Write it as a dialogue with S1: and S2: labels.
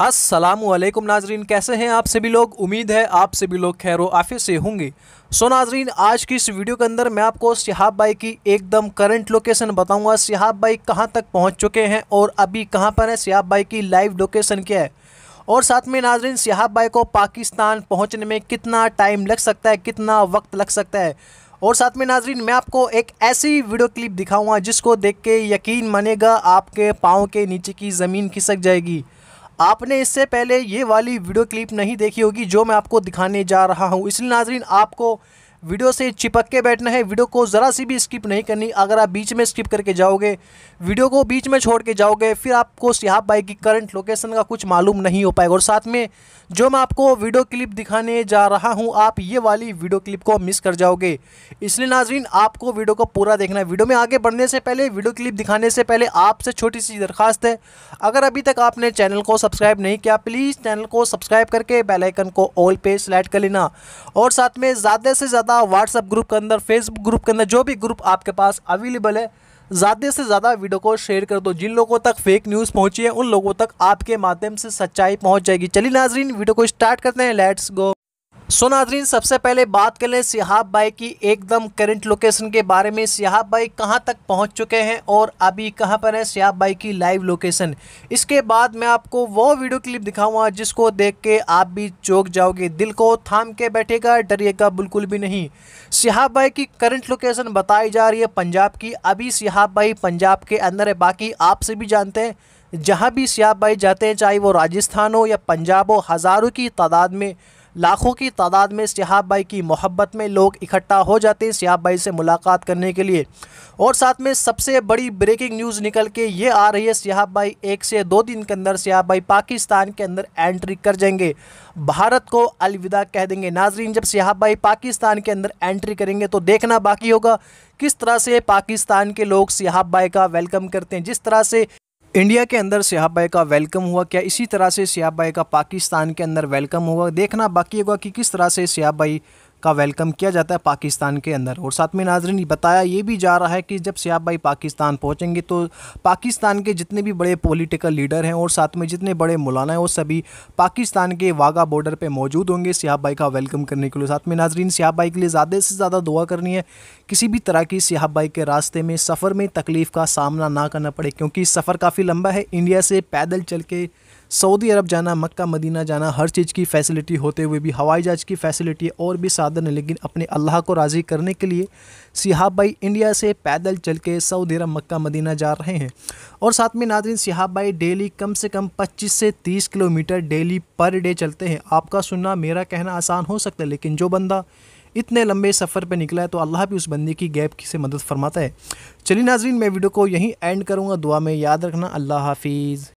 S1: असलम नाजरीन कैसे हैं आप सभी लोग उम्मीद है आप सभी लोग खैर आफिस से होंगे सो नाजरीन आज की इस वीडियो के अंदर मैं आपको सिहाब भाई की एकदम करंट लोकेशन बताऊंगा सिहाब भाई कहां तक पहुंच चुके हैं और अभी कहां पर है सिहाब भाई की लाइव लोकेशन क्या है और साथ में नाजरीन सिहाब भाई को पाकिस्तान पहुँचने में कितना टाइम लग सकता है कितना वक्त लग सकता है और साथ में नाजरीन मैं आपको एक ऐसी वीडियो क्लिप दिखाऊँगा जिसको देख के यकीन मानेगा आपके पाँव के नीचे की ज़मीन खिसक जाएगी आपने इससे पहले ये वाली वीडियो क्लिप नहीं देखी होगी जो मैं आपको दिखाने जा रहा हूँ इसलिए नाजरीन आपको वीडियो से चिपक के बैठना है वीडियो को ज़रा सी भी स्किप नहीं करनी अगर आप बीच में स्किप करके जाओगे वीडियो को बीच में छोड़ के जाओगे फिर आपको सिहाब भाई की करंट लोकेशन का कुछ मालूम नहीं हो पाएगा और साथ में जो मैं आपको वीडियो क्लिप दिखाने जा रहा हूँ आप ये वाली वीडियो क्लिप को मिस कर जाओगे इसलिए नाजरीन आपको वीडियो को पूरा देखना है वीडियो में आगे बढ़ने से पहले वीडियो क्लिप दिखाने से पहले आपसे छोटी सी दरखास्त है अगर अभी तक आपने चैनल को सब्सक्राइब नहीं किया प्लीज़ चैनल को सब्सक्राइब करके बेलाइकन को ऑल पे सेलेक्ट कर लेना और साथ में ज़्यादा से ज़्यादा ज़्यादा व्हाट्सएप ग्रुप के अंदर फेसबुक ग्रुप के अंदर जो भी ग्रुप आपके पास अवेलेबल है ज़्यादा से ज़्यादा वीडियो को शेयर कर दो जिन लोगों तक फेक न्यूज़ पहुंची है उन लोगों तक आपके माध्यम से सच्चाई पहुंच जाएगी चलिए नाजरीन वीडियो को स्टार्ट करते हैं लेट्स गो सो नाजरीन सबसे पहले बात कर लें सिहाब भाई की एकदम करंट लोकेशन के बारे में सिहाब भाई कहां तक पहुंच चुके हैं और अभी कहां पर है सिहाब भाई की लाइव लोकेशन इसके बाद मैं आपको वो वीडियो क्लिप दिखाऊंगा जिसको देख के आप भी चौक जाओगे दिल को थाम के बैठेगा डरिएगा बिल्कुल भी नहीं सिहाब भाई की करंट लोकेशन बताई जा रही है पंजाब की अभी सिहाब भाई पंजाब के अंदर है बाकी आपसे भी जानते हैं जहाँ भी सिहाब भाई जाते हैं चाहे वो राजस्थान हो या पंजाब हो हज़ारों की तादाद में लाखों की तादाद में सिहाब भाई की मोहब्बत में लोग इकट्ठा हो जाते हैं सिहाब भाई से मुलाकात करने के लिए और साथ में सबसे बड़ी ब्रेकिंग न्यूज़ निकल के ये आ रही है सिहाब भाई एक से दो दिन के अंदर सिहाब भाई पाकिस्तान के अंदर एंट्री कर जाएंगे भारत को अलविदा कह देंगे नाजरीन जब सिहाब भाई पाकिस्तान के अंदर एंट्री करेंगे तो देखना बाकी होगा किस तरह से पाकिस्तान के लोग सिहाब भाई का वेलकम करते हैं जिस तरह से इंडिया के अंदर सिहाब भाई का वेलकम हुआ क्या इसी तरह से सिहाब भाई का पाकिस्तान के अंदर वेलकम हुआ देखना बाकी होगा कि किस तरह से सिहाब भाई का वेलकम किया जाता है पाकिस्तान के अंदर और साथ में नाजरन बताया ये भी जा रहा है कि जब सियाब भाई पाकिस्तान पहुँचेंगे तो पाकिस्तान के जितने भी बड़े पॉलिटिकल लीडर हैं और साथ में जितने बड़े मौलाना हैं वो सभी पाकिस्तान के वाघा बॉर्डर पर मौजूद होंगे सियाब भाई का वेलकम करने के लिए साथ में नाजरीन सियाब भाई के लिए ज़्यादा से ज़्यादा दुआ करनी है किसी भी तरह की सियाब भाई के रास्ते में सफ़र में तकलीफ़ का सामना ना करना पड़े क्योंकि सफ़र काफ़ी लंबा है इंडिया से पैदल चल के सऊदी अरब जाना मक्का मदीना जाना हर चीज़ की फ़ैसिलिटी होते हुए भी हवाई जहाज़ की फ़ैसिलिटी और भी साधन है लेकिन अपने अल्लाह को राज़ी करने के लिए सिहाब भाई इंडिया से पैदल चल के सऊदी अरब मक्का मदीना जा रहे हैं और साथ में नाजरन सिहाब भाई डेली कम से कम पच्चीस से तीस किलोमीटर डेली पर डे चलते हैं आपका सुनना मेरा कहना आसान हो सकता है लेकिन जो बंदा इतने लंबे सफ़र पर निकला है तो अल्लाह भी उस बंदी की गैप की से मदद फरमाता है चलिए नाजरीन मैं वीडियो को यहीं एंड करूँगा दुआ में याद रखना अल्लाह हाफिज़